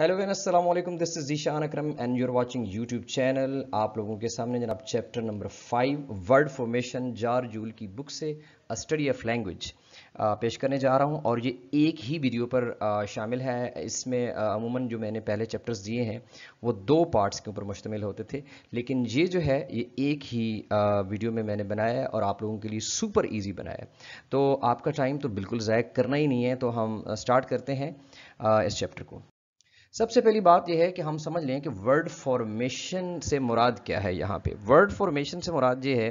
hello वैन असलम this is Ishan Akram and you're watching YouTube channel आप लोगों के सामने जनाब chapter number five word formation George Yule की बुक से अ स्टडी ऑफ लैंग्वेज पेश करने जा रहा हूँ और ये एक ही वीडियो पर शामिल है इसमें अमूमन जो मैंने पहले चैप्टर्स दिए हैं वो दो पार्ट्स के ऊपर मुश्तमिल होते थे लेकिन ये जो है ये एक ही वीडियो में मैंने बनाया है और आप लोगों के लिए सुपर ईजी बनाया तो आपका टाइम तो बिल्कुल ज़ाय करना ही नहीं है तो हम स्टार्ट करते हैं इस चैप्टर को सबसे पहली बात यह है कि हम समझ लें कि वर्ड फॉर्मेशन से मुराद क्या है यहाँ पे वर्ड फॉर्मेशन से मुराद ये है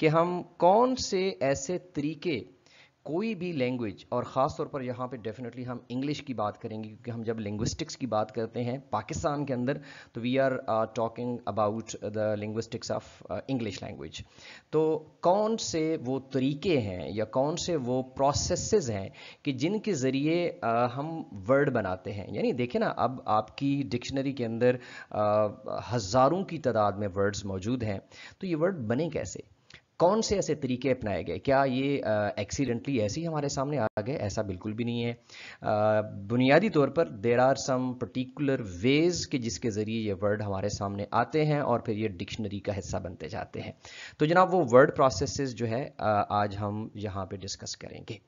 कि हम कौन से ऐसे तरीके कोई भी लैंग्वेज और ख़ास तौर पर यहाँ पे डेफिनेटली हम इंग्लिश की बात करेंगे क्योंकि हम जब लिंग्विस्टिक्स की बात करते हैं पाकिस्तान के अंदर तो we are talking about the linguistics of English language तो कौन से वो तरीके हैं या कौन से वो प्रोसेसेस हैं कि जिनके ज़रिए uh, हम वर्ड बनाते हैं यानी देखें ना अब आपकी डिक्शनरी के अंदर uh, हज़ारों की तादाद में वर्ड्स मौजूद हैं तो ये वर्ड बने कैसे कौन से ऐसे तरीके अपनाए गए क्या ये एक्सीडेंटली ऐसे ही हमारे सामने आ गए ऐसा बिल्कुल भी नहीं है बुनियादी तौर पर there are some particular ways के जिसके ज़रिए ये वर्ड हमारे सामने आते हैं और फिर ये डिक्शनरी का हिस्सा बनते जाते हैं तो जनाब वो वर्ड प्रोसेसेस जो है आज हम यहाँ पे डिस्कस करेंगे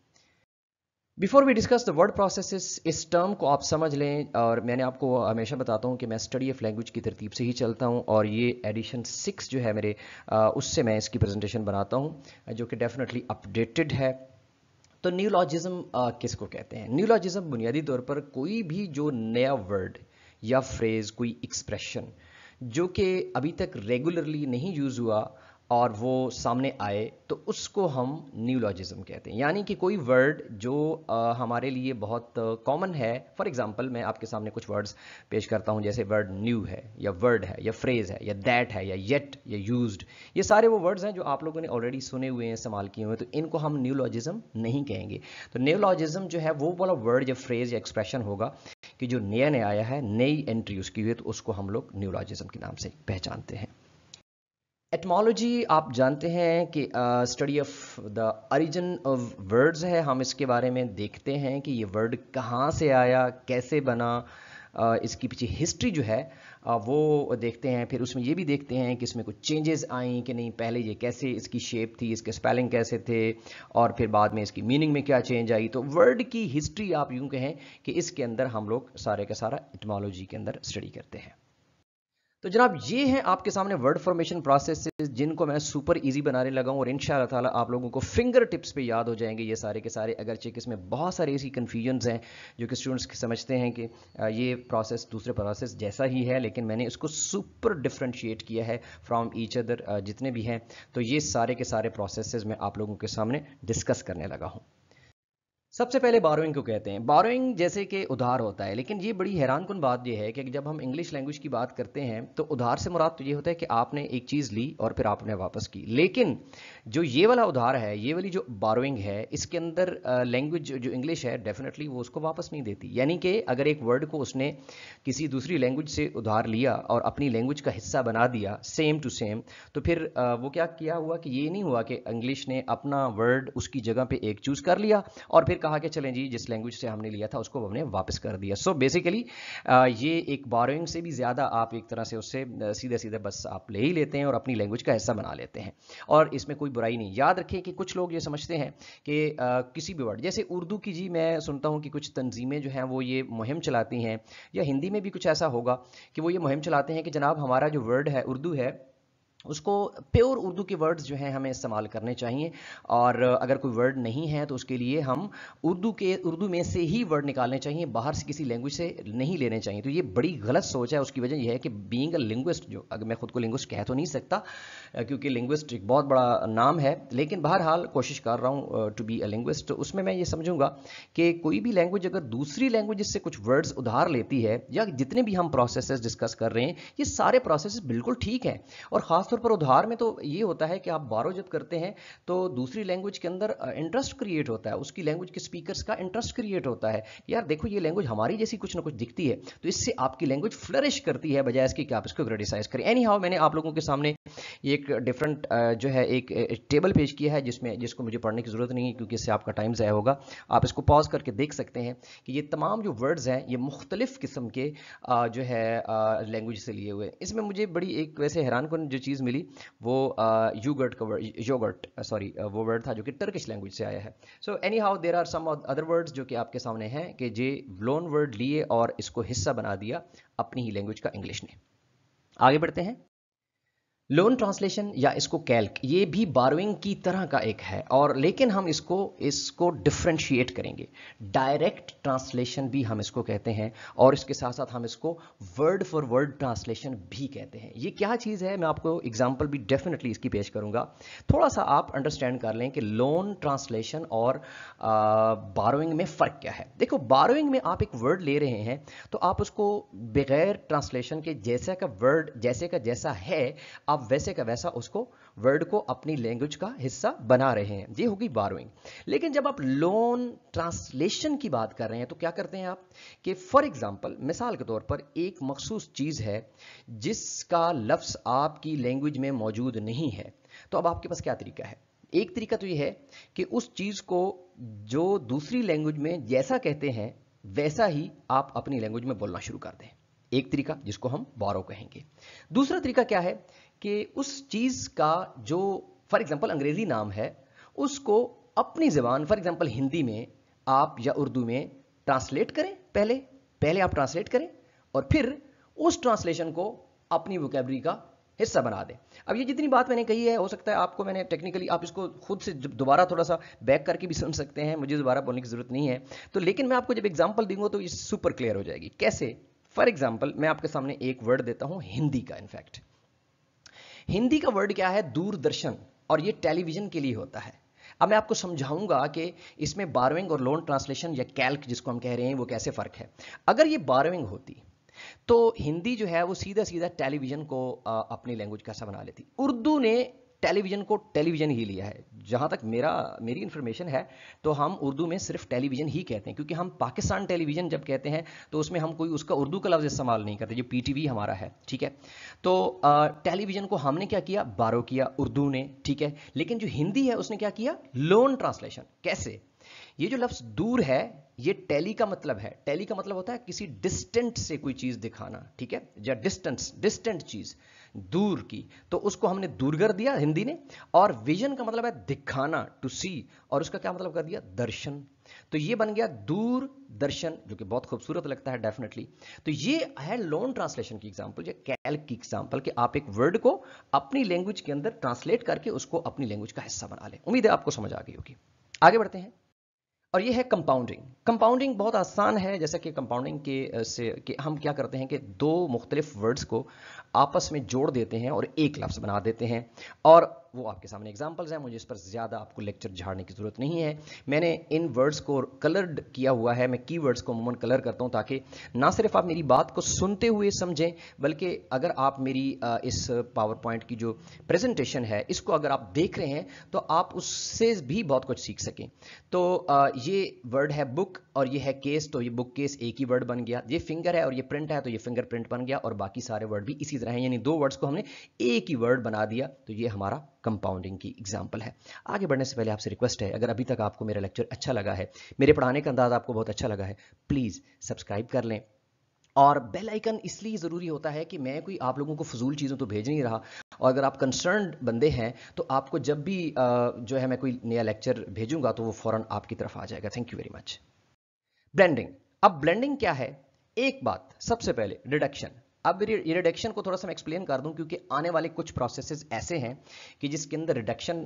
before we discuss the word process इस टर्म को आप समझ लें और मैंने आपको हमेशा बताता हूँ कि मैं स्टडी ऑफ लैंग्वेज की तरतीब से ही चलता हूँ और ये एडिशन सिक्स जो है मेरे उससे मैं इसकी प्रेजेंटेशन बनाता हूँ जो कि डेफिनेटली अपडेटेड है तो न्यूलॉजिज्म किसको कहते हैं न्यूलॉजिज्म बुनियादी तौर पर कोई भी जो नया वर्ड या फ्रेज़ कोई एक्सप्रेशन जो कि अभी तक रेगुलरली नहीं यूज़ हुआ और वो सामने आए तो उसको हम न्यूलॉजिज्म कहते हैं यानी कि कोई वर्ड जो आ, हमारे लिए बहुत कॉमन है फॉर एग्जांपल मैं आपके सामने कुछ वर्ड्स पेश करता हूँ जैसे वर्ड न्यू है या वर्ड है या फ्रेज है या दैट है या येट या यूज्ड ये सारे वो वर्ड्स हैं जो आप लोगों ने ऑलरेडी सुने हुए हैं इस्तेमाल किए हुए हैं तो इनको हम न्यूलॉजिज्म नहीं कहेंगे तो न्यूलॉजिज्म जो है वो वाला वर्ड या फ्रेज या एक्सप्रेशन होगा कि जो नया नया आया है नई एंट्री उसकी हुई है तो उसको हम लोग न्यूलॉजिज्म के नाम से पहचानते हैं एटमोलॉजी आप जानते हैं कि study of the origin of words है हम इसके बारे में देखते हैं कि ये वर्ड कहाँ से आया कैसे बना इसकी पीछे हिस्ट्री जो है वो देखते हैं फिर उसमें ये भी देखते हैं कि इसमें कुछ चेंजेस आई कि नहीं पहले ये कैसे इसकी शेप थी इसके स्पेलिंग कैसे थे और फिर बाद में इसकी मीनिंग में क्या चेंज आई तो वर्ड की हिस्ट्री आप यूँ कहें कि इसके अंदर हम लोग सारे का सारा एटमोलॉजी के अंदर स्टडी करते हैं तो जनाब ये है आपके सामने वर्ड फॉर्मेशन प्रोसेस जिनको मैं सुपर इजी बनाने लगा हूँ और इन ताला आप लोगों को फिंगर टिप्स पे याद हो जाएंगे ये सारे के सारे अगर चेक इसमें बहुत सारे ऐसी कन्फ्यूजन हैं जो कि स्टूडेंट्स समझते हैं कि ये प्रोसेस दूसरे प्रोसेस जैसा ही है लेकिन मैंने इसको सुपर डिफ्रेंशिएट किया है फ्राम ईच अदर जितने भी हैं तो ये सारे के सारे प्रोसेस मैं आप लोगों के सामने डिस्कस करने लगा हूँ सबसे पहले बारोइंग को कहते हैं बारोइंग जैसे कि उधार होता है लेकिन ये बड़ी हैरान कन बात यह है कि जब हम इंग्लिश लैंग्वेज की बात करते हैं तो उधार से मुराद तो ये होता है कि आपने एक चीज़ ली और फिर आपने वापस की लेकिन जो ये वाला उधार है ये वाली जो बारोइंग है इसके अंदर लैंग्वेज जो इंग्लिश है डेफिनेटली वो उसको वापस नहीं देती यानी कि अगर एक वर्ड को उसने किसी दूसरी लैंग्वेज से उधार लिया और अपनी लैंग्वेज का हिस्सा बना दिया सेम टू सेम तो फिर वो क्या किया हुआ कि ये नहीं हुआ कि इंग्लिश ने अपना वर्ड उसकी जगह पर एक चूज़ कर लिया और फिर कहा कि चलें जी जिस लैंग्वेज से हमने लिया था उसको हमने वापस कर दिया सो so बेसिकली ये एक बारोइंग से भी ज़्यादा आप एक तरह से उससे सीधे सीधे बस आप ले ही लेते हैं और अपनी लैंग्वेज का हिस्सा बना लेते हैं और इसमें कोई बुराई नहीं याद रखें कि कुछ लोग ये समझते हैं कि किसी भी वर्ड जैसे उर्दू की जी मैं सुनता हूँ कि कुछ तनजीमें जो हैं वो ये मुहिम चलाती हैं या हिंदी में भी कुछ ऐसा होगा कि वो ये मुहिम चलाते हैं कि जनाब हमारा जो वर्ड है उर्दू है उसको प्योर उर्दू के वर्ड्स जो हैं हमें इस्तेमाल करने चाहिए और अगर कोई वर्ड नहीं है तो उसके लिए हम उर्दू के उर्दू में से ही वर्ड निकालने चाहिए बाहर से किसी लैंग्वेज से नहीं लेने चाहिए तो ये बड़ी गलत सोच है उसकी वजह यह है कि बींग अ लिंग्विस्ट जो अगर मैं खुद को लिंग्विस्ट कह तो नहीं सकता क्योंकि लिंग्विस्ट एक बहुत बड़ा नाम है लेकिन बहरहाल कोशिश कर रहा हूँ टू बी अ लिंग्विस्ट उसमें मैं ये समझूंगा कि कोई भी लैंग्वेज अगर दूसरी लैंग्वेज से कुछ वर्ड्स उधार लेती है या जितने भी हम प्रोसेस डिस्कस कर रहे हैं ये सारे प्रोसेस बिल्कुल ठीक हैं और ख़ासतौर खासतौर पर उधार में तो ये होता है कि आप बारो जब करते हैं तो दूसरी लैंग्वेज के अंदर इंटरेस्ट क्रिएट होता है उसकी लैंग्वेज के स्पीकर्स का इंटरेस्ट क्रिएट होता है यार देखो ये लैंग्वेज हमारी जैसी कुछ ना कुछ दिखती है तो इससे आपकी लैंग्वेज फ्लरिश करती है बजाय इसके कि आप इसको क्रिटिसाइज करें एनी हाउ मैंने आप लोगों के सामने एक डिफरेंट जो है एक टेबल पेश किया है जिसमें जिसको मुझे पढ़ने की ज़रूरत नहीं है क्योंकि इससे आपका टाइम ज़्यादा होगा आप इसको पॉज करके देख सकते हैं कि ये तमाम जो वर्ड्स हैं ये मुख्तलिफ़ किस्म के जो है लैंग्वेज से लिए हुए इसमें मुझे बड़ी एक वैसे हैरान करने जो चीज़ चीज़ मिली वो यूगर्ट का योगर्ट सॉरी वो वर्ड था जो कि टर्किश लैंग्वेज से आया है so anyhow there are some other words जो कि आपके सामने हैं कि जे लोन वर्ड लिए और इसको हिस्सा बना दिया अपनी ही लैंग्वेज का इंग्लिश ने आगे बढ़ते हैं लोन ट्रांसलेशन या इसको कैल्क ये भी बारोइंग की तरह का एक है और लेकिन हम इसको इसको डिफ्रेंशिएट करेंगे डायरेक्ट ट्रांसलेशन भी हम इसको कहते हैं और इसके साथ साथ हम इसको वर्ड फॉर वर्ड ट्रांसलेशन भी कहते हैं ये क्या चीज़ है मैं आपको एग्जाम्पल भी डेफिनेटली इसकी पेश करूंगा थोड़ा सा आप अंडरस्टैंड कर लें कि लोन ट्रांसलेशन और बारोइंग में फ़र्क क्या है देखो बारोइंग में आप एक वर्ड ले रहे हैं तो आप उसको बगैर ट्रांसलेशन के जैसा का वर्ड जैसे का जैसा है आप वैसे का वैसा उसको वर्ड को अपनी लैंग्वेज का हिस्सा बना रहे हैं ये होगी बारोइंग लेकिन जब आप लोन ट्रांसलेशन की बात कर रहे हैं तो क्या करते हैं आप कि फॉर एग्जाम्पल मिसाल के तौर पर एक मखसूस चीज़ है जिसका लफ्स आपकी लैंग्वेज में मौजूद नहीं है तो अब आपके पास क्या तरीका है एक तरीका तो यह है कि उस चीज़ को जो दूसरी लैंग्वेज में जैसा कहते हैं वैसा ही आप अपनी लैंग्वेज में बोलना शुरू कर दें एक तरीका जिसको हम बारो कहेंगे दूसरा तरीका क्या है कि उस चीज़ का जो फॉर एग्ज़ाम्पल अंग्रेज़ी नाम है उसको अपनी ज़बान फॉर एग्ज़ाम्पल हिंदी में आप या उर्दू में ट्रांसलेट करें पहले पहले आप ट्रांसलेट करें और फिर उस ट्रांसलेशन को अपनी वोकेबरी का हिस्सा बना दें अब ये जितनी बात मैंने कही है हो सकता है आपको मैंने टेक्निकली आप इसको खुद से दोबारा थोड़ा सा बैक करके भी समझ सकते हैं मुझे दोबारा बोलने की ज़रूरत नहीं है तो लेकिन मैं आपको जब एग्जाम्पल दूंगा तो ये सुपर क्लियर हो जाएगी कैसे फॉर एग्जाम्पल मैं आपके सामने एक वर्ड देता हूँ हिंदी का इनफैक्ट हिंदी का वर्ड क्या है दूरदर्शन और ये टेलीविजन के लिए होता है अब मैं आपको समझाऊंगा कि इसमें बारविंग और लोन ट्रांसलेशन या कैल्क जिसको हम कह रहे हैं वो कैसे फ़र्क है अगर ये बारविंग होती तो हिंदी जो है वो सीधा सीधा टेलीविज़न को अपनी लैंग्वेज कैसा बना लेती उर्दू ने टेलीविज़न को टेलीविज़न ही लिया है जहां तक मेरा मेरी इंफॉर्मेशन है तो हम उर्दू में सिर्फ टेलीविज़न ही कहते हैं क्योंकि हम पाकिस्तान टेलीविज़न जब कहते हैं तो उसमें हम कोई उसका उर्दू का लफ्ज़ इस्तेमाल नहीं करते जो पी हमारा है ठीक है तो टेलीविज़न को हमने क्या किया बारो किया उर्दू ने ठीक है लेकिन जो हिंदी है उसने क्या किया लोन ट्रांसलेशन कैसे ये जो लफ्ज़ दूर है ये टेली का मतलब है टेली का मतलब होता है किसी डिस्टेंट से कोई चीज़ दिखाना ठीक है या डिस्टेंस डिस्टेंट चीज़ दूर की तो उसको हमने दूर कर दिया हिंदी ने और विजन का मतलब है दिखाना टू सी और उसका क्या मतलब कर दिया दर्शन तो ये बन गया दूर दर्शन जो कि बहुत खूबसूरत लगता है डेफिनेटली तो ये है लोन ट्रांसलेशन की एग्जांपल ये कैल की एग्जांपल कि आप एक वर्ड को अपनी लैंग्वेज के अंदर ट्रांसलेट करके उसको अपनी लैंग्वेज का हिस्सा बना लें उम्मीद है आपको समझ आ गई होगी आगे बढ़ते हैं और ये है कंपाउंडिंग कंपाउंडिंग बहुत आसान है जैसे कि कंपाउंडिंग के से कि हम क्या करते हैं कि दो मुख्तलिफ वर्ड्स को आपस में जोड़ देते हैं और एक लफ्ज़ बना देते हैं और वो आपके सामने एग्जाम्पल्स हैं मुझे इस पर ज़्यादा आपको लेक्चर झाड़ने की ज़रूरत नहीं है मैंने इन वर्ड्स को कलर्ड किया हुआ है मैं की वर्ड्स को अमूमन कलर करता हूँ ताकि ना सिर्फ आप मेरी बात को सुनते हुए समझें बल्कि अगर आप मेरी इस पावर पॉइंट की जो प्रेजेंटेशन है इसको अगर आप देख रहे हैं तो आप उससे भी बहुत कुछ सीख सकें तो ये वर्ड है बुक और ये है केस तो ये बुक केस एक ही वर्ड बन गया ये फिंगर है और ये प्रिंट है तो ये फिंगर प्रिंट बन गया और बाकी सारे वर्ड भी इसी तरह हैं यानी दो वर्ड्स को हमने एक ही वर्ड बना दिया तो ये हमारा कंपाउंडिंग की एग्जाम्पल है आगे बढ़ने से पहले आपसे रिक्वेस्ट है अगर अभी तक आपको मेरा लेक्चर अच्छा लगा है मेरे पढ़ाने का अंदाज आपको बहुत अच्छा लगा है प्लीज़ सब्सक्राइब कर लें और बेल आइकन इसलिए ज़रूरी होता है कि मैं कोई आप लोगों को फजूल चीज़ों तो भेज नहीं रहा और अगर आप कंसर्न बंदे हैं तो आपको जब भी जो है मैं कोई नया लेक्चर भेजूंगा तो वो फ़ौरन आपकी तरफ आ जाएगा thank you very much blending अब ब्लेंडिंग क्या है एक बात सबसे पहले डिडक्शन अब रिडक्शन को थोड़ा सा मैं एक्सप्लेन कर दूं क्योंकि आने वाले कुछ प्रोसेसेस ऐसे हैं कि जिसके अंदर रिडक्शन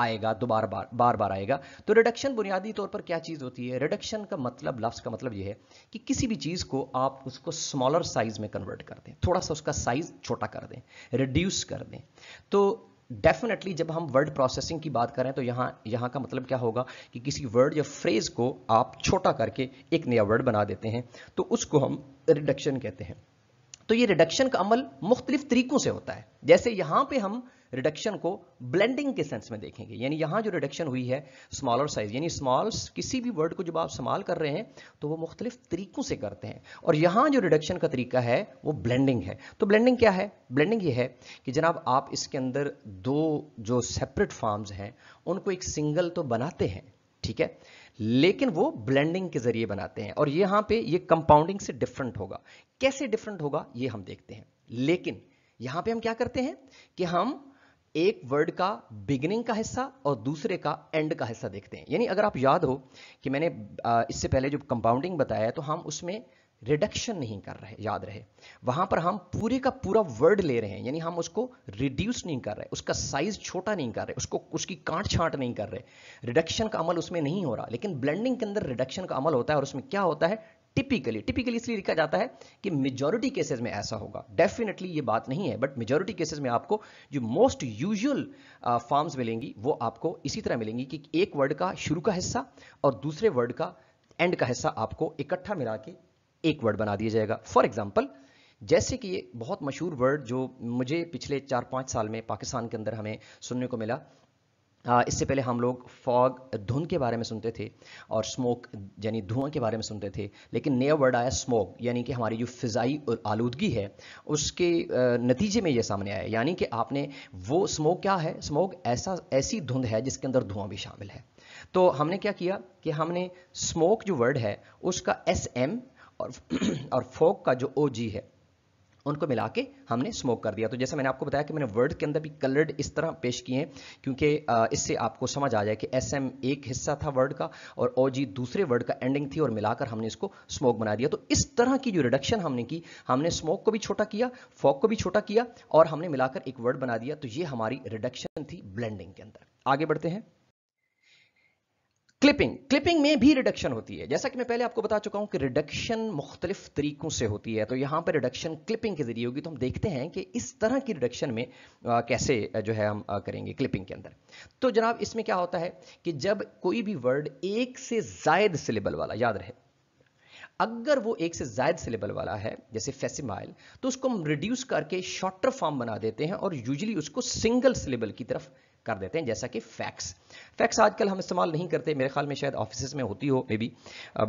आएगा दोबारा बार बार बार आएगा तो रिडक्शन बुनियादी तौर पर क्या चीज़ होती है रिडक्शन का मतलब लफ्ज़ का मतलब यह है कि किसी भी चीज़ को आप उसको स्मॉलर साइज़ में कन्वर्ट कर दें थोड़ा सा उसका साइज़ छोटा कर दें रिड्यूस कर दें तो डेफिनेटली जब हम वर्ड प्रोसेसिंग की बात करें तो यहाँ यहाँ का मतलब क्या होगा कि किसी वर्ड या फ्रेज़ को आप छोटा करके एक नया वर्ड बना देते हैं तो उसको हम रिडक्शन कहते हैं तो ये रिडक्शन का अमल मुख्तलिफ तरीकों से होता है जैसे यहां पे हम रिडक्शन को ब्लेंडिंग के सेंस में देखेंगे यानी यहां जो रिडक्शन हुई है स्मॉलर साइज यानी स्मॉल किसी भी वर्ड को जब आप स्मॉल कर रहे हैं तो वो मुख्तलिफ तरीकों से करते हैं और यहां जो रिडक्शन का तरीका है वो ब्लेंडिंग है तो ब्लेंडिंग क्या है ब्लेंडिंग ये है कि जनाब आप इसके अंदर दो जो सेपरेट फॉर्म्स हैं उनको एक सिंगल तो बनाते हैं ठीक है लेकिन वो ब्लेंडिंग के जरिए बनाते हैं और यहां पे ये कंपाउंडिंग से डिफरेंट होगा कैसे डिफरेंट होगा ये हम देखते हैं लेकिन यहां पे हम क्या करते हैं कि हम एक वर्ड का बिगिनिंग का हिस्सा और दूसरे का एंड का हिस्सा देखते हैं यानी अगर आप याद हो कि मैंने इससे पहले जो कंपाउंडिंग बताया तो हम उसमें रिडक्शन नहीं कर रहे याद रहे वहां पर हम पूरे का पूरा वर्ड ले रहे हैं यानी हम उसको रिड्यूस नहीं कर रहे उसका साइज छोटा नहीं कर रहे उसको उसकी काट छाट नहीं कर रहे रिडक्शन का अमल उसमें नहीं हो रहा लेकिन ब्लेंडिंग के अंदर रिडक्शन का अमल होता है और उसमें क्या होता है टिपिकली टिपिकली इसलिए लिखा जाता है कि मेजोरिटी केसेस में ऐसा होगा डेफिनेटली ये बात नहीं है बट मेजोरिटी केसेस में आपको जो मोस्ट यूजुअल फॉर्म्स मिलेंगी वो आपको इसी तरह मिलेंगी कि एक वर्ड का शुरू का हिस्सा और दूसरे वर्ड का एंड का हिस्सा आपको इकट्ठा मिला के एक वर्ड बना दिया जाएगा फॉर एग्जाम्पल जैसे कि ये बहुत मशहूर वर्ड जो मुझे पिछले चार पाँच साल में पाकिस्तान के अंदर हमें सुनने को मिला इससे पहले हम लोग फॉग धुंध के बारे में सुनते थे और स्मोक यानी धुआं के बारे में सुनते थे लेकिन नया वर्ड आया स्मोक यानी कि हमारी जो फ़िज़ाई और आलूदगी है उसके नतीजे में ये सामने आया यानी कि आपने वो स्मोक क्या है स्मोक ऐसा ऐसी धुंध है जिसके अंदर धुआं भी शामिल है तो हमने क्या किया कि हमने स्मोक जो वर्ड है उसका एस एम और और फोक का जो ओ जी है उनको मिला के हमने स्मोक कर दिया तो जैसे मैंने आपको बताया कि मैंने वर्ड के अंदर भी कलर्ड इस तरह पेश किए हैं क्योंकि इससे आपको समझ आ जाए कि एस एम एक हिस्सा था वर्ड का और ओ जी दूसरे वर्ड का एंडिंग थी और मिलाकर हमने इसको स्मोक बना दिया तो इस तरह की जो रिडक्शन हमने की हमने स्मोक को भी छोटा किया फोक को भी छोटा किया और हमने मिलाकर एक वर्ड बना दिया तो ये हमारी रिडक्शन थी ब्लेंडिंग के अंदर आगे बढ़ते हैं क्लिपिंग क्लिपिंग में भी रिडक्शन होती है जैसा कि मैं पहले आपको बता चुका हूं कि रिडक्शन मुख्तलिफ तरीकों से होती है तो यहां पर रिडक्शन क्लिपिंग के जरिए होगी तो हम देखते हैं कि इस तरह की रिडक्शन में आ, कैसे जो है हम आ, करेंगे क्लिपिंग के अंदर तो जनाब इसमें क्या होता है कि जब कोई भी वर्ड एक से जायद सिलेबल वाला याद रहे अगर वो एक से जायद सिलेबल वाला है जैसे फेसिमाइल तो उसको हम रिड्यूस करके शॉर्टर फॉर्म बना देते हैं और यूजली उसको सिंगल सिलेबल की तरफ कर देते हैं जैसा कि फैक्स फैक्स आजकल हम इस्तेमाल नहीं करते मेरे ख्याल में शायद ऑफिस में होती हो मे बी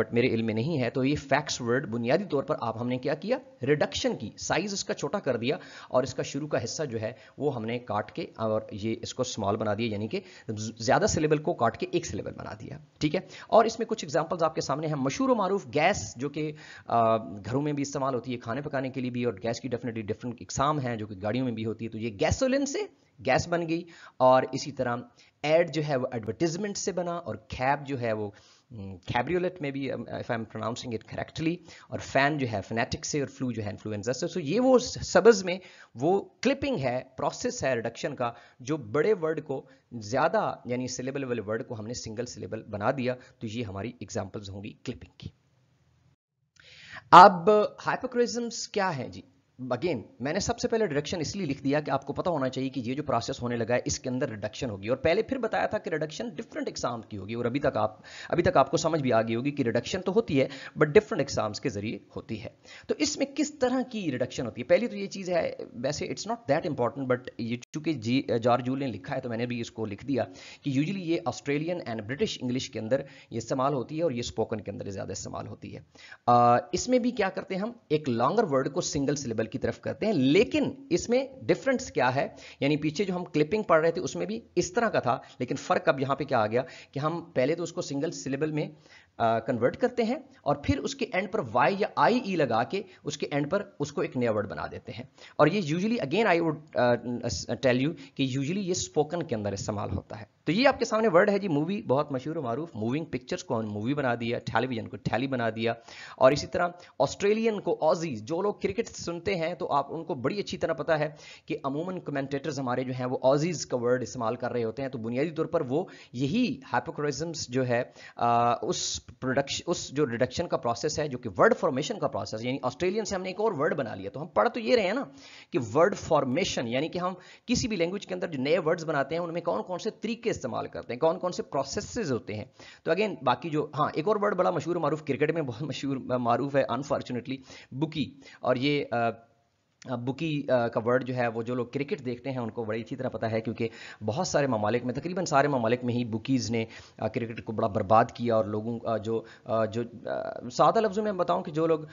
बट मेरे इल्म में नहीं है तो ये फैक्स वर्ड बुनियादी तौर पर आप हमने क्या किया रिडक्शन की साइज इसका छोटा कर दिया और इसका शुरू का हिस्सा जो है वो हमने काट के और ये इसको स्मॉल बना दिया यानी कि ज़्यादा सिलेबल को काट के एक सिलेबल बना दिया ठीक है और इसमें कुछ एग्जाम्पल्स आपके सामने हैं मशहूर मरूफ गैस जो कि uh, घरों में भी इस्तेमाल होती है खाने पकाने के लिए भी और गैस की डेफिनेटली डिफरेंट इकसाम है जो कि गाड़ियों में भी होती है तो ये गैसोलिन से गैस बन गई और इसी तरह एड जो है वो एडवर्टिजमेंट से बना और कैब जो है वो कैब्रियोलेट हम्म, में भी if I am pronouncing it correctly और फैन जो है फनेटिक से और फ्लू जो है इन्फ्लुएंजा से सो ये वो सबज में वो क्लिपिंग है प्रोसेस है रिडक्शन का जो बड़े वर्ड को ज़्यादा यानी सिलेबल वाले वर्ड को हमने सिंगल सिलेबल बना दिया तो ये हमारी एग्जाम्पल्स होंगी क्लिपिंग की अब हाइपोक्रिजम्स क्या है जी अगेन मैंने सबसे पहले रिडक्शन इसलिए लिख दिया कि आपको पता होना चाहिए कि ये जो प्रोसेस होने लगा है इसके अंदर रिडक्शन होगी और पहले फिर बताया था कि रिडक्शन डिफरेंट एग्जाम की होगी और अभी तक आप अभी तक आपको समझ भी आ गई होगी कि रिडक्शन तो होती है बट डिफरेंट एग्जाम्स के जरिए होती है तो इसमें किस तरह की रिडक्शन होती है पहली तो ये चीज़ है वैसे it's not that important but ये चूंकि जी जॉर्जूल ने लिखा है तो मैंने भी इसको लिख दिया कि यूजली ये ऑस्ट्रेलियन एंड ब्रिटिश इंग्लिश के अंदर ये इस्तेमाल होती है और ये स्पोकन के अंदर ज़्यादा इस्तेमाल होती है इसमें भी क्या करते हैं हम एक लॉन्गर वर्ड को सिंगल सिलेबल सर्कल की तरफ करते हैं लेकिन इसमें डिफरेंस क्या है यानी पीछे जो हम क्लिपिंग पढ़ रहे थे उसमें भी इस तरह का था लेकिन फ़र्क अब यहां पे क्या आ गया कि हम पहले तो उसको सिंगल सिलेबल में कन्वर्ट करते हैं और फिर उसके एंड पर वाई या आई ई e लगा के उसके एंड पर उसको एक नया वर्ड बना देते हैं और ये usually again I would tell you कि यूजली ये स्पोकन के अंदर इस्तेमाल होता है तो ये आपके सामने वर्ड है जी मूवी बहुत मशहूर मारूफ मूविंग पिक्चर्स को मूवी बना दिया टेलीविजन को टैली बना दिया और इसी तरह ऑस्ट्रेलियन को ऑजीज जो लोग क्रिकेट सुनते हैं तो आप उनको बड़ी अच्छी तरह पता है कि अमूमन कमेंटेटर्स हमारे जो हैं वो ऑजीज का वर्ड इस्तेमाल कर रहे होते हैं तो बुनियादी तौर पर वो यही हाइपोक्रिज्म्स जो है आ, उस प्रोडक्शन उस जो रिडक्शन का प्रोसेस है जो कि वर्ड फॉर्मेशन का प्रोसेस यानी ऑस्ट्रेलियन से हमने एक और वर्ड बना लिया तो हम पढ़ तो ये रहे हैं ना कि वर्ड फॉर्मेशन यानी कि हम किसी भी लैंग्वेज के अंदर जो नए वर्ड्स बनाते हैं उनमें कौन कौन से तरीके इस्तेमाल करते हैं कौन कौन से प्रोसेसेस होते हैं तो अगेन बाकी जो हाँ एक और वर्ड बड़ा मशहूर मारूफ क्रिकेट में बहुत मशहूर मारूफ है अनफॉर्चुनेटली बुकी और ये बुकी का वर्ड जो है वो जो लोग क्रिकेट देखते हैं उनको बड़ी अच्छी तरह पता है क्योंकि बहुत सारे ममालिक में तकरीबन सारे ममालिक में ही बुकीज़ ने क्रिकेट को बड़ा बर्बाद किया और लोगों जो जो सादा लफ्ज़ों में बताऊं कि जो लोग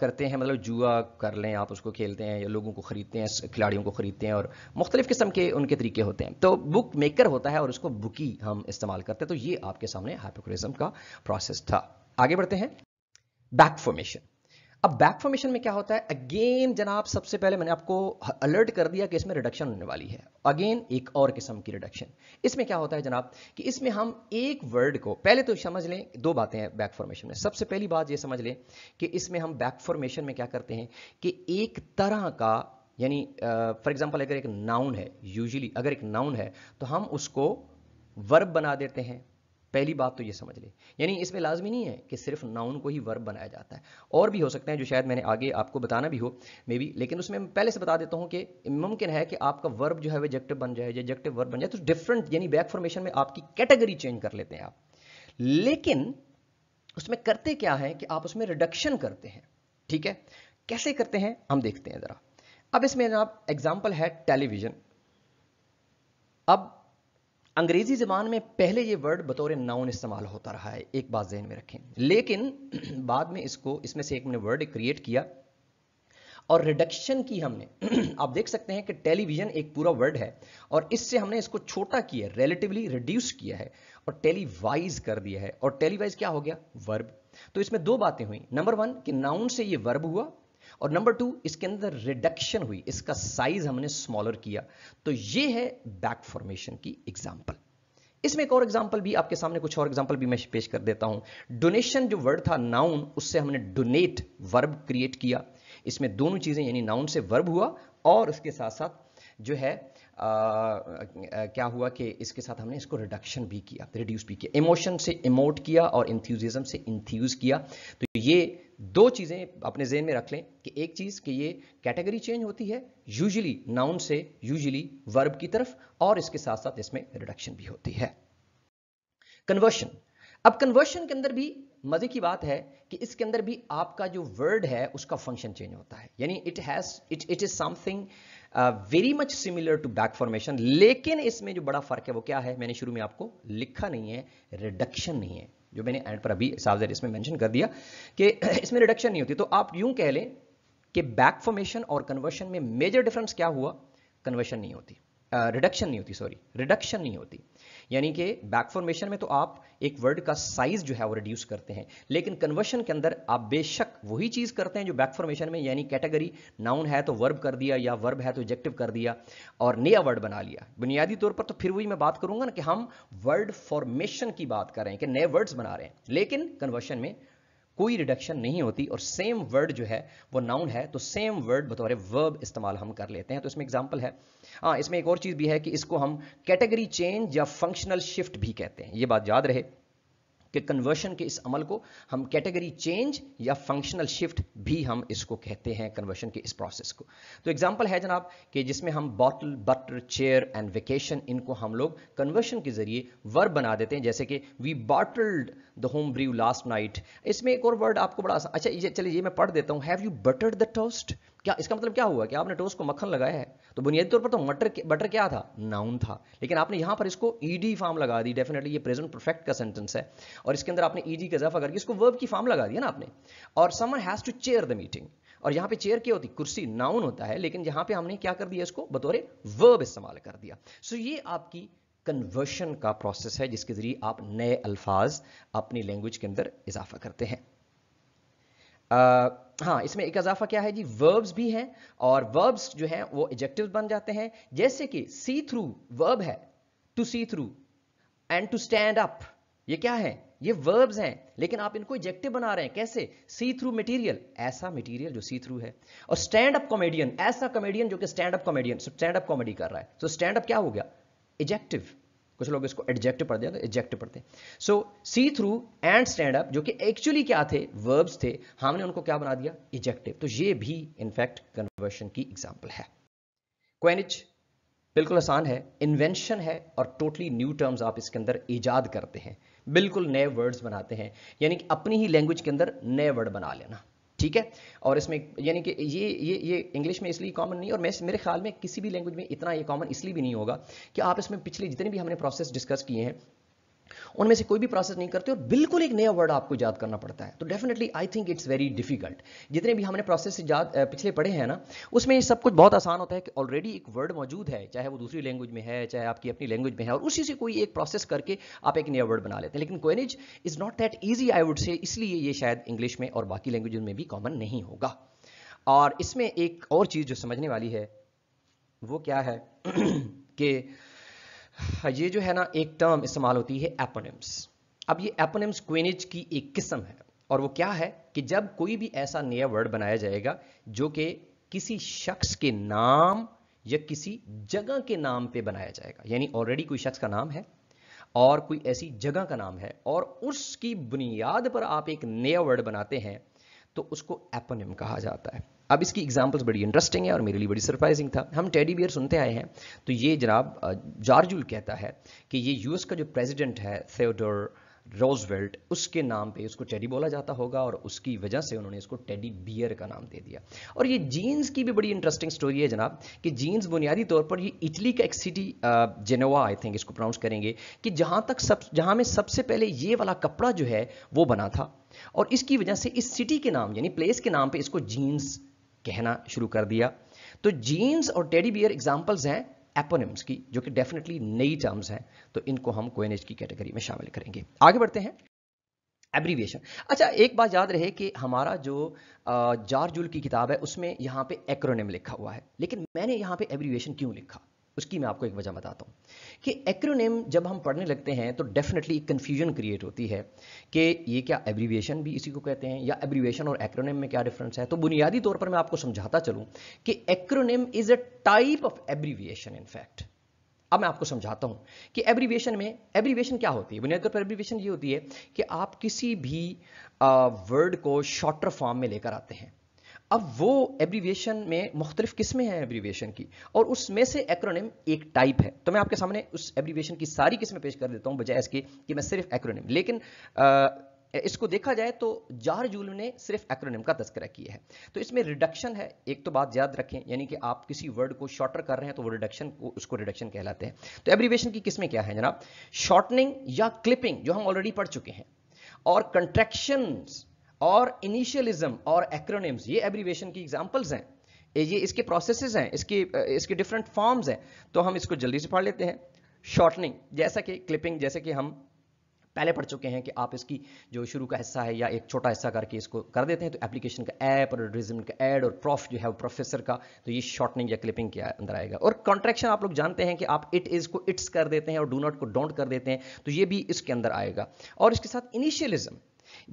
करते हैं मतलब जुआ कर लें आप उसको खेलते हैं या लोगों को ख़रीदते हैं खिलाड़ियों को ख़रीदते हैं और मुख्तलिफ़ किस्म के उनके तरीके होते हैं तो बुक मेकर होता है और उसको बुकी हम इस्तेमाल करते हैं तो ये आपके सामने हाइपोक्रिज्म का प्रोसेस था आगे बढ़ते हैं बैक फॉर्मेशन अब बैक फॉर्मेशन में क्या होता है अगेन जनाब सबसे पहले मैंने आपको अलर्ट कर दिया कि इसमें रिडक्शन होने वाली है अगेन एक और किस्म की रिडक्शन इसमें क्या होता है जनाब कि इसमें हम एक वर्ड को पहले तो समझ लें दो बातें हैं बैक फॉर्मेशन में सबसे पहली बात ये समझ लें कि इसमें हम बैक फॉर्मेशन में क्या करते हैं कि एक तरह का यानी फॉर एग्जाम्पल अगर एक नाउन है यूजली अगर एक नाउन है तो हम उसको वर्ब बना देते हैं पहली बात तो ये समझ ले यानी इसमें लाजमी नहीं है कि सिर्फ नाउन को ही वर्ब बनाया जाता है और भी हो सकते हैं जो शायद मैंने आगे आपको बताना भी हो मे बी लेकिन उसमें मैं पहले से बता देता हूँ कि मुमकिन है कि आपका वर्ब जो है वह जेक्टिव बन जाए या जेक्टिव वर्ब बन जाए तो डिफरेंट यानी बैक फॉर्मेशन में आपकी कैटेगरी चेंज कर लेते हैं आप लेकिन उसमें करते क्या है कि आप उसमें रिडक्शन करते हैं ठीक है कैसे करते हैं हम देखते हैं ज़रा अब इसमें आप एग्जाम्पल है टेलीविज़न अब अंग्रेजी जबान में पहले ये वर्ड बतौर नाउन इस्तेमाल होता रहा है एक बात जहन में रखें लेकिन बाद में इसको इसमें से एक हमने वर्ड क्रिएट किया और रिडक्शन की हमने आप देख सकते हैं कि टेलीविजन एक पूरा वर्ड है और इससे हमने इसको छोटा किया रिलेटिवली रिड्यूस किया है और टेलीवाइज कर दिया है और टेलीवाइज क्या हो गया वर्ब तो इसमें दो बातें हुई नंबर वन कि नाउन से ये वर्ब हुआ और नंबर टू इसके अंदर रिडक्शन हुई इसका साइज हमने स्मॉलर किया तो ये है बैक फॉर्मेशन की एग्जाम्पल इसमें एक और एग्जाम्पल भी आपके सामने कुछ और एग्जाम्पल भी मैं पेश कर देता हूं डोनेशन जो वर्ड था नाउन उससे हमने डोनेट वर्ब क्रिएट किया इसमें दोनों चीजें यानी नाउन से वर्ब हुआ और उसके साथ साथ जो है क्या हुआ कि इसके साथ हमने इसको रिडक्शन भी किया रिड्यूस भी किया इमोशन से इमोट किया और इंथ्यूजिज्म से इंथ्यूज किया तो ये दो चीज़ें अपने जेन में रख लें कि एक चीज़ कि ये कैटेगरी चेंज होती है यूजली नाउन से यूजली वर्ब की तरफ और इसके साथ साथ इसमें रिडक्शन भी होती है कन्वर्शन अब कन्वर्शन के अंदर भी मजे की बात है कि इसके अंदर भी आपका जो वर्ड है उसका फंक्शन चेंज होता है यानी it has it it is something very much similar to back formation लेकिन इसमें जो बड़ा फर्क है वो क्या है मैंने शुरू में आपको लिखा नहीं है रिडक्शन नहीं है जो मैंने एंड पर अभी साफ इसमें मेंशन कर दिया कि इसमें रिडक्शन नहीं होती तो आप यूं कह लें कि बैक फॉर्मेशन और कन्वर्शन में मेजर डिफरेंस क्या हुआ कन्वर्शन नहीं होती रिडक्शन नहीं होती सॉरी रिडक्शन नहीं होती यानी कि बैक फॉर्मेशन में तो आप एक वर्ड का साइज जो है वो रिड्यूस करते हैं लेकिन कन्वर्शन के अंदर आप बेशक वही चीज़ करते हैं जो बैक फॉर्मेशन में यानी कैटेगरी नाउन है तो वर्ब कर दिया या वर्ब है तो एजेक्टिव कर दिया और नया वर्ड बना लिया बुनियादी तौर पर तो फिर वही मैं बात करूंगा ना कि हम वर्ड फॉर्मेशन की बात कर रहे हैं कि नए वर्ड्स बना रहे हैं लेकिन कन्वर्शन में कोई रिडक्शन नहीं होती और सेम वर्ड जो है वो नाउन है तो सेम वर्ड बतौर वर्ब इस्तेमाल हम कर लेते हैं तो इसमें एग्जाम्पल है हाँ इसमें एक और चीज़ भी है कि इसको हम कैटेगरी चेंज या फंक्शनल शिफ्ट भी कहते हैं ये बात याद रहे कि कन्वर्शन के इस अमल को हम कैटेगरी चेंज या फंक्शनल शिफ्ट भी हम इसको कहते हैं कन्वर्शन के इस प्रोसेस को तो एग्जाम्पल है जनाब कि जिसमें हम bottle butter chair and vacation इनको हम लोग कन्वर्शन के जरिए वर्ब बना देते हैं जैसे कि we bottled the home brew last night इसमें एक और वर्ड आपको बड़ा अच्छा चलिए ये मैं पढ़ देता हूँ have you buttered the toast क्या इसका मतलब क्या हुआ कि आपने टोस्ट को मक्खन लगाया है तो बुनियादी तौर पर तो मटर बटर क्या था नाउन था लेकिन आपने यहां पर इसको ईडी e फॉर्म लगा दी डेफिनेटली ये प्रेजेंट परफेक्ट का सेंटेंस है और इसके अंदर आपने ईडी e का इजाफा करके इसको वर्ब की फॉर्म लगा दिया ना आपने और someone has to chair the meeting और यहां पे चेयर क्या होती कुर्सी नाउन होता है लेकिन यहां पे हमने क्या कर दिया इसको बतौरे वर्ब इस्तेमाल कर दिया सो so, ये आपकी कन्वर्शन का प्रोसेस है जिसके ज़रिए आप नए अल्फाज अपनी लैंग्वेज के अंदर इजाफा करते हैं uh, हाँ इसमें एक अजाफा क्या है जी वर्ब्स भी हैं और वर्ब्स जो हैं वो एजेक्टिव बन जाते हैं जैसे कि सी थ्रू वर्ब है to see through and to stand up ये क्या है ये वर्ब्स हैं लेकिन आप इनको इजेक्टिव बना रहे हैं कैसे सी थ्रू मटेरियल ऐसा मटेरियल जो सी थ्रू है और स्टैंड अप कॉमेडियन ऐसा कॉमेडियन जो कि stand up comedian stand up comedy कर रहा है तो स्टैंड अप क्या हो गया इजेक्टिव कुछ लोग इसको एडजेक्ट पढ़ते हैं तो एडजेक्ट पढ़ते so see through and stand up जो कि एक्चुअली क्या थे वर्ब्स थे हमने उनको क्या बना दिया इजेक्टिव तो ये भी इनफैक्ट कन्वर्शन की एग्जाम्पल है क्वेनिच बिल्कुल आसान है इन्वेंशन है और टोटली न्यू टर्म्स आप इसके अंदर ईजाद करते हैं बिल्कुल नए वर्ड्स बनाते हैं यानी कि अपनी ही लैंग्वेज के अंदर नए वर्ड बना लेना ठीक है और इसमें यानी कि ये ये ये इंग्लिश में इसलिए कॉमन नहीं और मैं मेरे ख्याल में किसी भी लैंग्वेज में इतना ये कॉमन इसलिए भी नहीं होगा कि आप इसमें पिछले जितने भी हमने प्रोसेस डिस्कस किए हैं उनमें से कोई भी प्रोसेस नहीं करते और बिल्कुल एक नया वर्ड आपको याद करना पड़ता है तो definitely I think it's very difficult जितने भी हमने प्रोसेस याद पिछले पढ़े हैं ना उसमें ये सब कुछ बहुत आसान होता है कि ऑलरेडी एक वर्ड मौजूद है चाहे वो दूसरी लैंग्वेज में है चाहे आपकी अपनी लैंग्वेज में है और उसी से कोई एक प्रोसेस करके आप एक नया वर्ड बना लेते हैं लेकिन coinage is not that easy I would say इसलिए ये शायद इंग्लिश में और बाकी लैंग्वेज में भी कॉमन नहीं होगा और इसमें एक और चीज़ जो समझने वाली है वो क्या है कि हाँ, ये जो है ना एक टर्म इस्तेमाल होती है एपोनिम्स अब ये एपोनिम्स क्वेनिज की एक किस्म है और वो क्या है कि जब कोई भी ऐसा नया वर्ड बनाया जाएगा जो कि किसी शख्स के नाम या किसी जगह के नाम पे बनाया जाएगा यानी ऑलरेडी कोई शख्स का नाम है और कोई ऐसी जगह का नाम है और उसकी बुनियाद पर आप एक नया वर्ड बनाते हैं तो उसको एपोनिम कहा जाता है अब इसकी एग्जाम्पल्स बड़ी इंटरेस्टिंग है और मेरे लिए बड़ी सरप्राइजिंग था हम टेडी बियर सुनते आए हैं तो ये जनाब जार्जुल कहता है कि ये यूएस का जो प्रेसिडेंट है थियोडोर रोजवेल्ट उसके नाम पे उसको टेडी बोला जाता होगा और उसकी वजह से उन्होंने इसको टेडी बियर का नाम दे दिया और ये जीन्स की भी बड़ी इंटरेस्टिंग स्टोरी है जनाब कि जीन्स बुनियादी तौर पर ये इटली का एक सिटी जेनोवा आई थिंक इसको प्रोनाउंस करेंगे कि जहाँ तक सब जहाँ में सबसे पहले ये वाला कपड़ा जो है वो बना था और इसकी वजह से इस सिटी के नाम यानी प्लेस के नाम पर इसको जीन्स कहना शुरू कर दिया तो जीन्स और टेडी बियर एग्जाम्पल्स हैं एपोनिम्स की जो कि डेफिनेटली नई टर्म्स हैं तो इनको हम कोएनएच की कैटेगरी में शामिल करेंगे आगे बढ़ते हैं एब्रीविएशन अच्छा एक बात याद रहे कि हमारा जो जारजुल की किताब है उसमें यहाँ पे एक्रोनिम लिखा हुआ है लेकिन मैंने यहाँ पे एब्रीविएशन क्यों लिखा उसकी मैं आपको एक वजह बताता हूँ कि एक्रोनेम जब हम पढ़ने लगते हैं तो डेफिनेटली एक कन्फ्यूजन क्रिएट होती है कि ये क्या एब्रीविएशन भी इसी को कहते हैं या एब्रीविएशन और एक्रोनेम में क्या डिफरेंस है तो बुनियादी तौर पर मैं आपको समझाता चलूँ कि acronym is a type of abbreviation in fact अब मैं आपको समझाता हूँ कि एब्रीविएशन में एब्रीविएशन क्या होती है बुनियादी तौर पर एब्रीविएशन ये होती है कि आप किसी भी वर्ड को शॉर्टर फॉर्म में लेकर आते हैं अब वो एब्रीविएशन में मुख्तलिफ किस्में हैं एब्रीविएशन की और उसमें से एक्रोनिम एक टाइप है तो मैं आपके सामने उस एब्रीविएशन की सारी किस्में पेश कर देता हूं बजाय इसके कि मैं सिर्फ एक्रोनिम लेकिन आ, इसको देखा जाए तो जार जूल ने सिर्फ एक्रोनिम का तस्करा किया है तो इसमें रिडक्शन है एक तो बात याद रखें यानी कि आप किसी वर्ड को शॉर्टर कर रहे हैं तो वो रिडक्शन को उसको रिडक्शन कहलाते हैं तो एब्रीवेशन की किस्में क्या है जनाब शॉर्टनिंग या क्लिपिंग जो हम ऑलरेडी पढ़ चुके हैं और कंट्रेक्शन और इनिशियलिज्म और एक्रोनिम्स ये एब्रीवेशन की एग्जाम्पल्स हैं ये इसके प्रोसेस हैं इसके इसके डिफरेंट फॉर्म्स हैं तो हम इसको जल्दी से पढ़ लेते हैं शॉर्टनिंग जैसा कि क्लिपिंग जैसे कि हम पहले पढ़ चुके हैं कि आप इसकी जो शुरू का हिस्सा है या एक छोटा हिस्सा करके इसको कर देते हैं तो एप्लीकेशन का ऐप और रिजल्ट का एड और प्रोफ जो है प्रोफेसर का तो ये शॉर्टनिंग या क्लिपिंग के अंदर आएगा और कॉन्ट्रेक्शन आप लोग जानते हैं कि आप इट इज़ को इट्स कर देते हैं और डू नॉट को डोंट कर देते हैं तो ये भी इसके अंदर आएगा और इसके साथ इनिशियलिज्म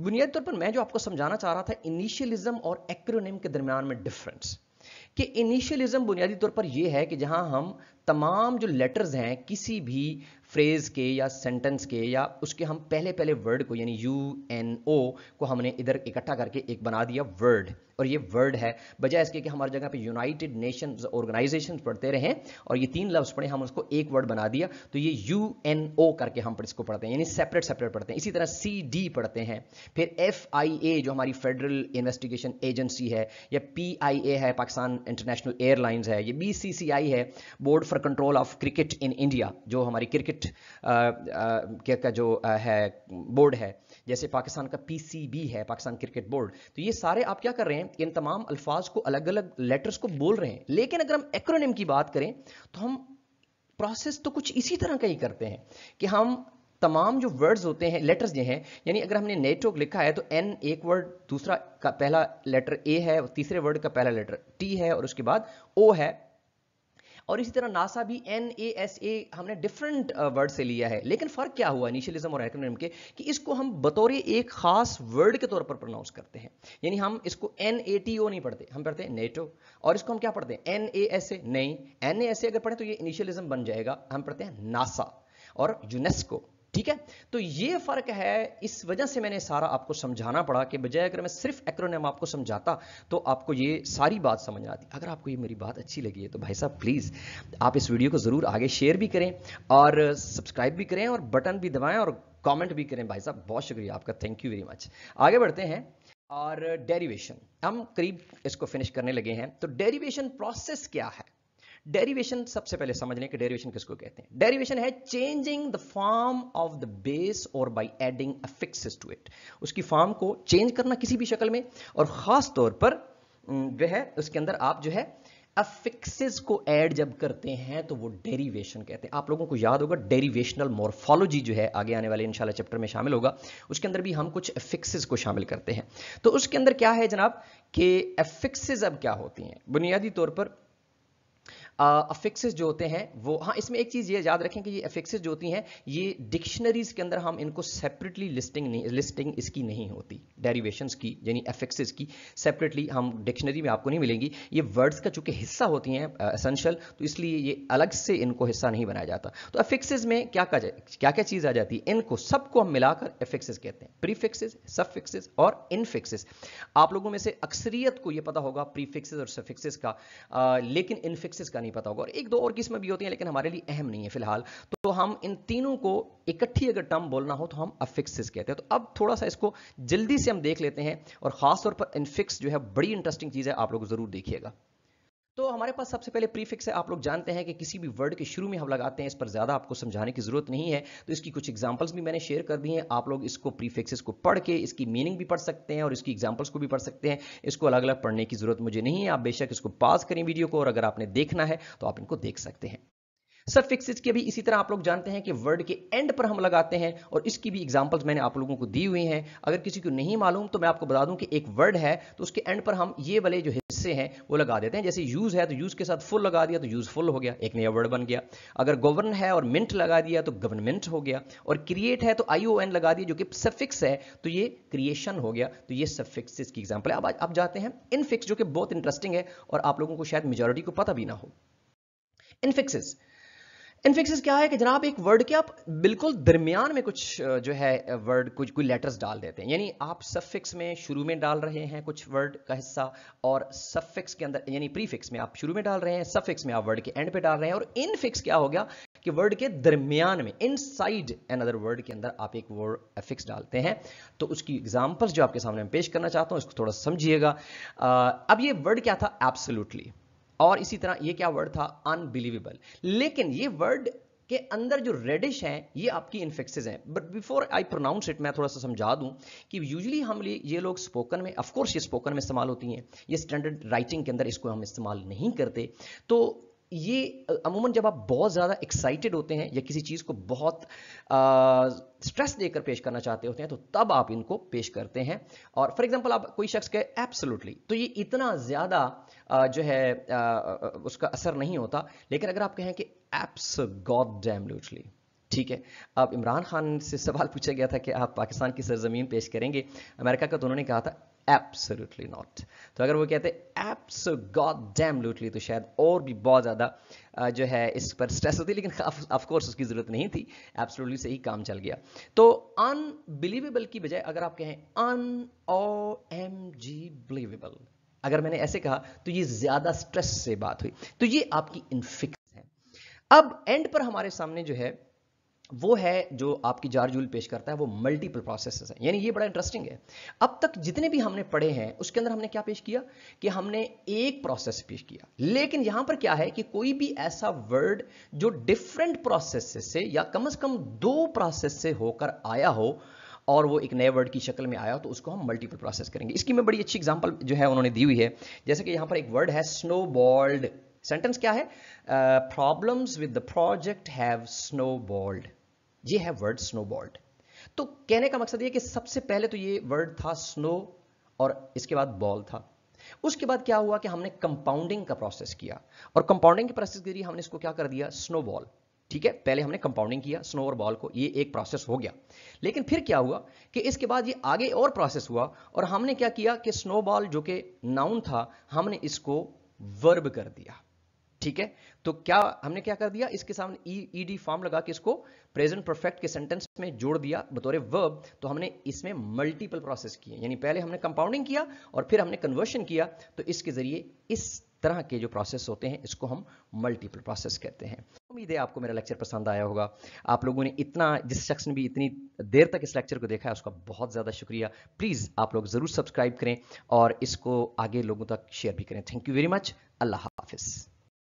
बुनियादी तौर पर मैं जो आपको समझाना चाह रहा था इनिशियलिज्म और एक्रोनिम के दरमियान में डिफरेंस कि इनिशियलिज्म बुनियादी तौर पर यह है कि जहां हम तमाम जो लेटर्स हैं किसी भी फ्रेज के या सेंटेंस के या उसके हम पहले पहले वर्ड को यानी यू एन ओ को हमने इधर इकट्ठा करके एक बना दिया वर्ड और ये वर्ड है बजाय इसके कि हमारी जगह पे यूनाइटेड नेशन ऑर्गेनाइजेशन पढ़ते रहें और ये तीन लफ्ज़ पढ़े हम उसको एक वर्ड बना दिया तो ये यू एन ओ करके हम इसको पढ़ते हैं यानी सेपरेट सेपरेट पढ़ते हैं इसी तरह सी डी पढ़ते हैं फिर एफ आई ए जो हमारी फेडरल इन्वेस्टिगेशन एजेंसी है या पी आई ए है पाकिस्तान इंटरनेशनल एयरलाइंस है ये बी सी सी आई है board for control of cricket in India जो हमारी क्रिकेट का जो है बोर्ड है जैसे पाकिस्तान का पीसीबी है पाकिस्तान क्रिकेट बोर्ड तो ये सारे आप क्या कर रहे हैं इन तमाम अल्फाज को अलग अलग लेटर्स को बोल रहे हैं लेकिन अगर हम एक्रोनिम की बात करें तो हम प्रोसेस तो कुछ इसी तरह का ही करते हैं कि हम तमाम जो वर्ड्स होते हैं लेटर्स ये हैं यानी अगर हमने नेटवर्क लिखा है तो एन एक वर्ड दूसरा का पहला लेटर ए है और तीसरे वर्ड का पहला लेटर टी है और उसके बाद ओ है और इसी तरह नासा भी एन ए एस ए हमने डिफरेंट वर्ड uh, से लिया है लेकिन फ़र्क क्या हुआ इनिशियलिज्म और एक्रोनिम के कि इसको हम बतौर एक खास वर्ड के तौर पर प्रोनाउंस करते हैं यानी हम इसको एन ए टी ओ नहीं पढ़ते हम पढ़ते हैं नेटो और इसको हम क्या पढ़ते हैं एन ए एस ए नहीं एन ए एस ए अगर पढ़े तो ये इनिशियलिज्म बन जाएगा हम पढ़ते हैं नासा और यूनेस्को ठीक है तो ये फर्क है इस वजह से मैंने सारा आपको समझाना पड़ा कि बजाय अगर मैं सिर्फ एक्रोनेम आपको समझाता तो आपको ये सारी बात समझ आती अगर आपको ये मेरी बात अच्छी लगी है तो भाई साहब प्लीज़ आप इस वीडियो को ज़रूर आगे शेयर भी करें और सब्सक्राइब भी करें और बटन भी दबाएं और कमेंट भी करें भाई साहब बहुत शुक्रिया आपका थैंक यू वेरी मच आगे बढ़ते हैं और डेरिवेशन हम करीब इसको फिनिश करने लगे हैं तो डेरिवेशन प्रोसेस क्या है डेरिवेशन सबसे पहले समझ लें कि डेरिवेशन किसको कहते हैं डेरिवेशन है changing the form of the base और by adding affixes to it उसकी फॉर्म को चेंज करना किसी भी शक्ल में और खास तौर पर जो है उसके अंदर आप जो है अफिक्सिस को ऐड जब करते हैं तो वो डेरिवेशन कहते हैं आप लोगों को याद होगा डेरिवेशनल मोरफोलॉजी जो है आगे आने वाले इंशाल्लाह चैप्टर में शामिल होगा उसके अंदर भी हम कुछ अफिक्सिस को शामिल करते हैं तो उसके अंदर क्या है जनाब कि अफिक्सिस अब क्या होती हैं बुनियादी तौर पर अफिक्सेस जो होते हैं वो हाँ इसमें एक चीज़ ये याद रखें कि ये अफिक्सेस जो होती हैं ये डिक्शनरीज के अंदर हम इनको सेपरेटली लिस्टिंग नहीं लिस्टिंग इसकी नहीं होती डेरिवेशंस की यानी अफिक्सेस की सेपरेटली हम डिक्शनरी में आपको नहीं मिलेंगी ये वर्ड्स का चूंकि हिस्सा होती हैं असेंशल तो इसलिए ये अलग से इनको हिस्सा नहीं बनाया जाता तो अफिक्सेज में क्या क्या क्या क्या चीज़ आ जाती है इनको सबको हम मिलाकर अफिक्सेज कहते हैं प्रीफिक्सेज सबफिक्सेस और इनफिक्सेज आप लोगों में से अक्सरियत को ये पता होगा प्रीफिक्सेज और सफिक्सेज का लेकिन इनफिक्सेज का नहीं नहीं पता होगा और एक दो और किस्में भी होती हैं लेकिन हमारे लिए अहम नहीं है फिलहाल तो हम इन तीनों को इकट्ठी अगर टर्म बोलना हो तो हम अफिक्सिस कहते हैं तो अब थोड़ा सा इसको जल्दी से हम देख लेते हैं और खासतौर पर इनफिक्स जो है बड़ी इंटरेस्टिंग चीज़ है आप लोग ज़रूर देखिएगा तो हमारे पास सबसे पहले प्रीफिक्स है आप लोग जानते हैं कि किसी भी वर्ड के शुरू में हम लगाते हैं इस पर ज़्यादा आपको समझाने की ज़रूरत नहीं है तो इसकी कुछ एग्जाम्पल्स भी मैंने शेयर कर दी हैं आप लोग इसको प्रीफिक्सेस को पढ़ के इसकी मीनिंग भी पढ़ सकते हैं और इसकी एग्जाम्पल्स को भी पढ़ सकते हैं इसको अलग अलग पढ़ने की ज़रूरत मुझे नहीं है आप बेशक इसको पास करें वीडियो को और अगर आपने देखना है तो आप इनको देख सकते हैं सब के भी इसी तरह आप लोग जानते हैं कि वर्ड के एंड पर हम लगाते हैं और इसकी भी एग्जाम्पल्स मैंने आप लोगों को दी हुई हैं अगर किसी को नहीं मालूम तो मैं आपको बता दूं कि एक वर्ड है तो उसके एंड पर हम ये वाले जो हिस्से हैं वो लगा देते हैं जैसे यूज है तो यूज के साथ फुल लगा दिया तो यूजफुल हो गया एक नया वर्ड बन गया अगर गवर्न है और मिंट लगा दिया तो गवर्नमेंट हो गया और क्रिएट है तो आई लगा दिया जो कि सफिक्स है तो ये क्रिएशन हो गया तो ये सफिक्स की एग्जाम्पल है अब आप जाते हैं इनफिक्स जो कि बहुत इंटरेस्टिंग है और आप लोगों को शायद मेजोरिटी को पता भी ना हो इनफिक्सिस इनफिक्सिस क्या है कि जनाब एक वर्ड के आप बिल्कुल दरमियान में कुछ जो है वर्ड कुछ कोई लेटर्स डाल देते हैं यानी आप सफिक्स में शुरू में डाल रहे हैं कुछ वर्ड का हिस्सा और सफिक्स के अंदर यानी प्रीफिक्स में आप शुरू में डाल रहे हैं सफिक्स में आप वर्ड के एंड पे डाल रहे हैं और इनफिक्स क्या हो गया कि वर्ड के दरमियान में inside another word के अंदर आप एक वर्ड एफिक्स डालते हैं तो उसकी एग्जाम्पल्स जो आपके सामने पेश करना चाहता हूँ उसको थोड़ा समझिएगा अब ये वर्ड क्या था एब्सोलूटली और इसी तरह ये क्या वर्ड था अनबिलीवेबल लेकिन ये वर्ड के अंदर जो रेडिश है ये आपकी इन्फेक्सेज हैं but before I pronounce it मैं थोड़ा सा समझा दूं कि यूजली हम ये लोग स्पोकन में ऑफ कोर्स ये स्पोकन में इस्तेमाल होती हैं ये स्टैंडर्ड राइटिंग के अंदर इसको हम इस्तेमाल नहीं करते तो ये अमूमन जब आप बहुत ज़्यादा एक्साइटेड होते हैं या किसी चीज़ को बहुत स्ट्रेस देकर पेश करना चाहते होते हैं तो तब आप इनको पेश करते हैं और फॉर एग्जांपल आप कोई शख्स कहे एब्सोल्युटली तो ये इतना ज़्यादा जो है आ, उसका असर नहीं होता लेकिन अगर आप कहें कि एप्स गॉड डैमल्यूटली ठीक है अब इमरान खान से सवाल पूछा गया था कि आप पाकिस्तान की सरजमीन पेश करेंगे अमेरिका का तो उन्होंने कहा था एब्सोल्युटली नॉट तो अगर वो कहते एप्स गॉड डैम लूटली तो शायद और भी बहुत ज़्यादा जो है इस पर स्ट्रेस होती लेकिन ऑफकोर्स उसकी ज़रूरत नहीं थी एब्सोल्युटली से ही काम चल गया तो अनबिलीवेबल की बजाय अगर आप कहें अन ओ एम जी बिलीवेबल अगर मैंने ऐसे कहा तो ये ज़्यादा स्ट्रेस से बात हुई तो ये आपकी इनफिक्स है अब एंड पर हमारे सामने जो है वो है जो आपकी जार जूल पेश करता है वो मल्टीपल प्रोसेस है यानी ये बड़ा इंटरेस्टिंग है अब तक जितने भी हमने पढ़े हैं उसके अंदर हमने क्या पेश किया कि हमने एक प्रोसेस पेश किया लेकिन यहां पर क्या है कि कोई भी ऐसा वर्ड जो डिफरेंट प्रोसेस से या कम से कम दो प्रोसेस से होकर आया हो और वो एक नए वर्ड की शक्ल में आया तो उसको हम मल्टीपल प्रोसेस करेंगे इसकी मैं बड़ी अच्छी एग्जाम्पल जो है उन्होंने दी हुई है जैसे कि यहां पर एक वर्ड है स्नो सेंटेंस क्या है problems with the project have snowballed ये है वर्ड स्नोबॉल्ड तो कहने का मकसद ये कि सबसे पहले तो ये वर्ड था स्नो और इसके बाद बॉल था उसके बाद क्या हुआ कि हमने कंपाउंडिंग का प्रोसेस किया और कंपाउंडिंग के प्रोसेस के जरिए हमने इसको क्या कर दिया स्नोबॉल ठीक है पहले हमने कंपाउंडिंग किया स्नो और बॉल को ये एक प्रोसेस हो गया लेकिन फिर क्या हुआ कि इसके बाद ये आगे और प्रोसेस हुआ और हमने क्या किया कि स्नोबॉल जो कि नाउन था हमने इसको वर्ब कर दिया ठीक है तो क्या हमने क्या कर दिया इसके सामने ईडी e, फॉर्म e लगा के इसको प्रेजेंट परफेक्ट के सेंटेंस में जोड़ दिया बतौर वर्ब तो हमने इसमें मल्टीपल प्रोसेस किए यानी पहले हमने कंपाउंडिंग किया और फिर हमने कन्वर्शन किया तो इसके जरिए इस तरह के जो प्रोसेस होते हैं इसको हम मल्टीपल प्रोसेस कहते हैं उम्मीद है आपको मेरा लेक्चर पसंद आया होगा आप लोगों ने इतना जिस शख्स ने भी इतनी देर तक इस लेक्चर को देखा है उसका बहुत ज़्यादा शुक्रिया प्लीज़ आप लोग ज़रूर सब्सक्राइब करें और इसको आगे लोगों तक शेयर भी करें थैंक यू वेरी मच अल्लाह हाफिज़